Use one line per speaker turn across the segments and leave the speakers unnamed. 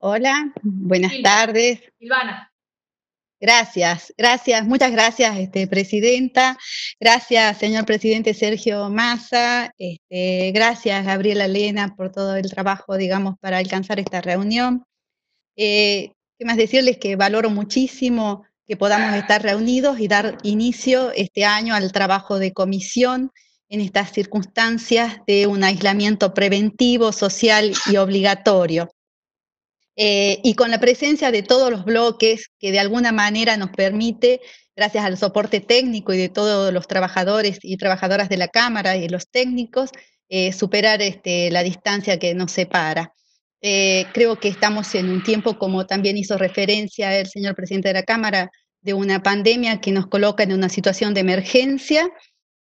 Hola, buenas tardes. Silvana. Gracias, gracias, muchas gracias, este, Presidenta. Gracias, señor presidente Sergio Massa. Este, gracias, Gabriela Lena, por todo el trabajo, digamos, para alcanzar esta reunión. Eh, ¿Qué más decirles? Que valoro muchísimo que podamos estar reunidos y dar inicio este año al trabajo de comisión en estas circunstancias de un aislamiento preventivo, social y obligatorio. Eh, y con la presencia de todos los bloques que de alguna manera nos permite, gracias al soporte técnico y de todos los trabajadores y trabajadoras de la Cámara y los técnicos, eh, superar este, la distancia que nos separa. Eh, creo que estamos en un tiempo, como también hizo referencia el señor presidente de la Cámara, de una pandemia que nos coloca en una situación de emergencia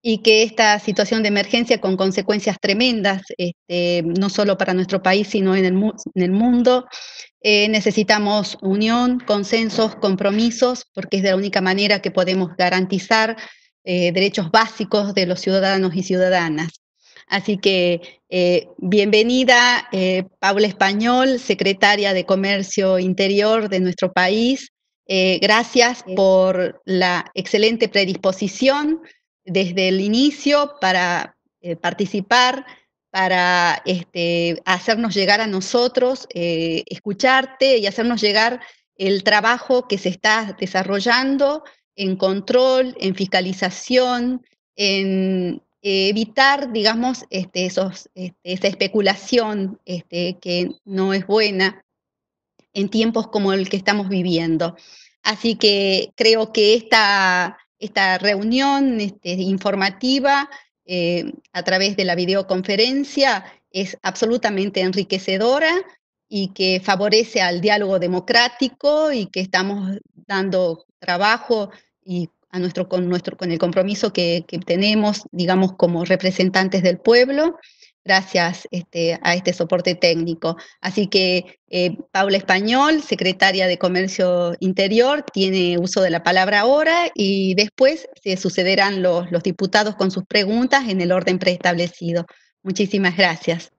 y que esta situación de emergencia con consecuencias tremendas, este, no solo para nuestro país, sino en el, mundo, eh, necesitamos unión, consensos, compromisos, porque es la única manera que podemos garantizar eh, derechos básicos de los ciudadanos y ciudadanas. Así que eh, bienvenida, Paula Español, secretaria de Comercio Interior de nuestro país. gracias por la excelente predisposición desde el inicio para eh, participar, para este, hacernos llegar a nosotros, eh, escucharte y hacernos llegar el trabajo que se está desarrollando en control, en fiscalización, en eh, evitar, digamos, este, este, esa especulación que no es buena en tiempos como el que estamos viviendo. Así que creo que esta, esta reunión este, informativa eh, a través de la videoconferencia es absolutamente enriquecedora y que favorece al diálogo democrático y que estamos dando trabajo y a nuestro, con, nuestro, con el compromiso que tenemos, digamos, como representantes del pueblo gracias este, a este soporte técnico. Así que eh, Paula Español, secretaria de Comercio Interior, tiene uso de la palabra ahora y después se sucederán los, los diputados con sus preguntas en el orden preestablecido. Muchísimas gracias.